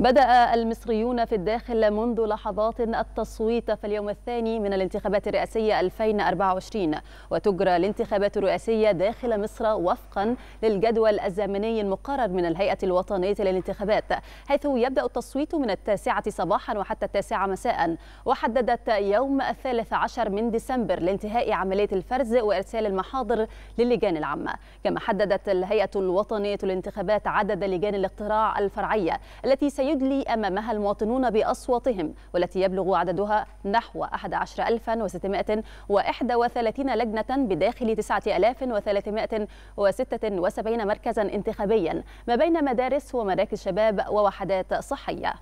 بدأ المصريون في الداخل منذ لحظات التصويت في اليوم الثاني من الانتخابات الرئاسية 2024 وتجرى الانتخابات الرئاسية داخل مصر وفقا للجدول الزمني المقرر من الهيئة الوطنية للانتخابات حيث يبدأ التصويت من التاسعة صباحا وحتى التاسعة مساء وحددت يوم الثالث عشر من ديسمبر لانتهاء عملية الفرز وإرسال المحاضر للجان العامة كما حددت الهيئة الوطنية للانتخابات عدد لجان الاقتراع الفرعية التي سي سيدلي أمامها المواطنون بأصواتهم والتي يبلغ عددها نحو 11631 لجنة بداخل 9376 مركزا انتخابيا ما بين مدارس ومراكز شباب ووحدات صحية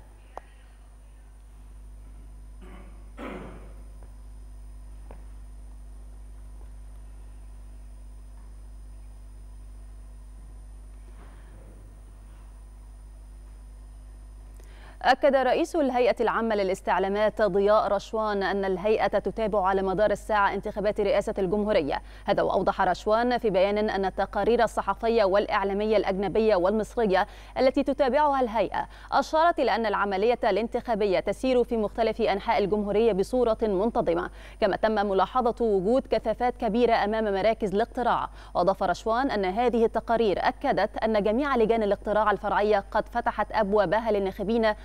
أكد رئيس الهيئة العامة للاستعلامات ضياء رشوان أن الهيئة تتابع على مدار الساعة انتخابات رئاسة الجمهورية هذا وأوضح رشوان في بيان أن التقارير الصحفية والإعلامية الأجنبية والمصرية التي تتابعها الهيئة أشارت إلى أن العملية الانتخابية تسير في مختلف أنحاء الجمهورية بصورة منتظمة كما تم ملاحظة وجود كثافات كبيرة أمام مراكز الاقتراع وأضاف رشوان أن هذه التقارير أكدت أن جميع لجان الاقتراع الفرعية قد فتحت أبوابها للناخبين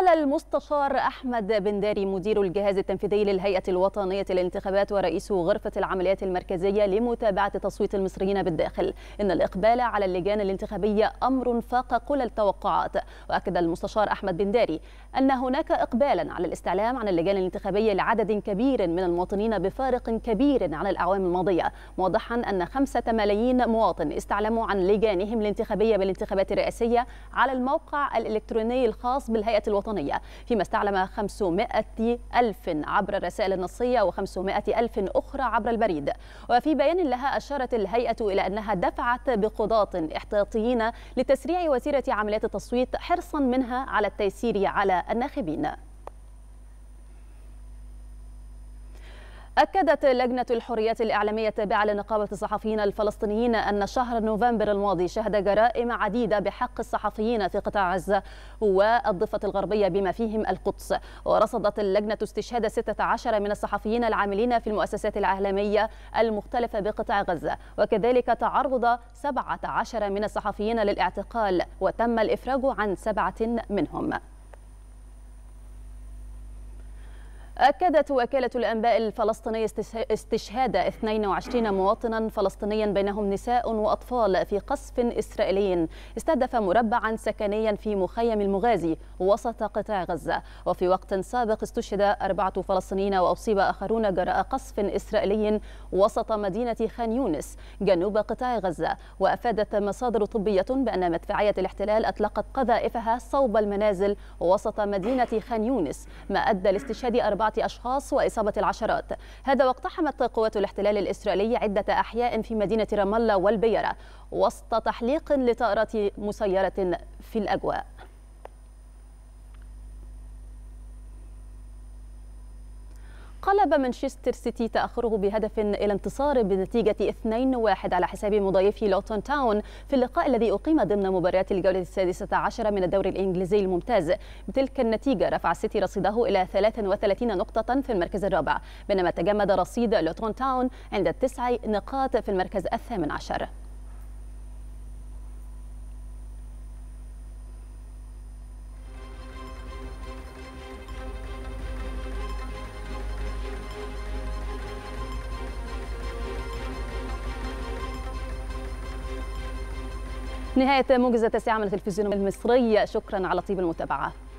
قال المستشار أحمد بن داري مدير الجهاز التنفيذي للهيئة الوطنية للانتخابات ورئيس غرفة العمليات المركزية لمتابعة تصويت المصريين بالداخل إن الإقبال على اللجان الانتخابية أمر فاق كل التوقعات وأكد المستشار أحمد بن داري أن هناك إقبالا على الاستعلام عن اللجان الانتخابية لعدد كبير من المواطنين بفارق كبير عن الأعوام الماضية موضحا أن خمسة ملايين مواطن استعلموا عن لجانهم الانتخابية بالانتخابات الرئاسية على الموقع الإلكتروني الخاص بالهيئة الوطنية الوطنية فيما استعلم 500 ألف عبر الرسائل النصية و500 ألف أخرى عبر البريد وفي بيان لها أشارت الهيئة إلى أنها دفعت بقضاة احتياطيين لتسريع وتيرة عمليات التصويت حرصا منها على التيسير على الناخبين أكدت لجنة الحرية الإعلامية التابعة لنقابة الصحفيين الفلسطينيين أن شهر نوفمبر الماضي شهد جرائم عديدة بحق الصحفيين في قطاع غزة والضفة الغربية بما فيهم القدس ورصدت اللجنة استشهاد 16 من الصحفيين العاملين في المؤسسات الإعلامية المختلفة بقطاع غزة وكذلك تعرض 17 من الصحفيين للاعتقال وتم الإفراج عن سبعة منهم أكدت وكالة الأنباء الفلسطينية استشهاد 22 مواطنا فلسطينيا بينهم نساء وأطفال في قصف إسرائيلي استهدف مربعا سكنيا في مخيم المغازي وسط قطاع غزة وفي وقت سابق استشهد أربعة فلسطينيين وأصيب آخرون جراء قصف إسرائيلي وسط مدينة خان يونس جنوب قطاع غزة وأفادت مصادر طبية بأن مدفعية الاحتلال أطلقت قذائفها صوب المنازل وسط مدينة خان يونس ما أدى لاستشهاد أربعة أشخاص وإصابة العشرات هذا واقتحمت قوات الاحتلال الإسرائيلي عدة أحياء في مدينة رام الله والبيرة وسط تحليق لطائرات مسيرة في الأجواء قلب مانشستر سيتي تأخره بهدف إلى انتصار بنتيجة 2-1 على حساب مضايفه لوتون تاون في اللقاء الذي أقيم ضمن مباريات الجولة السادسة عشرة من الدوري الإنجليزي الممتاز بتلك النتيجة رفع السيتي رصيده إلى 33 نقطة في المركز الرابع بينما تجمد رصيد لوتون تاون عند التسع نقاط في المركز الثامن عشر نهاية موجزة تاسعة من التلفزيون المصري شكرا على طيب المتابعة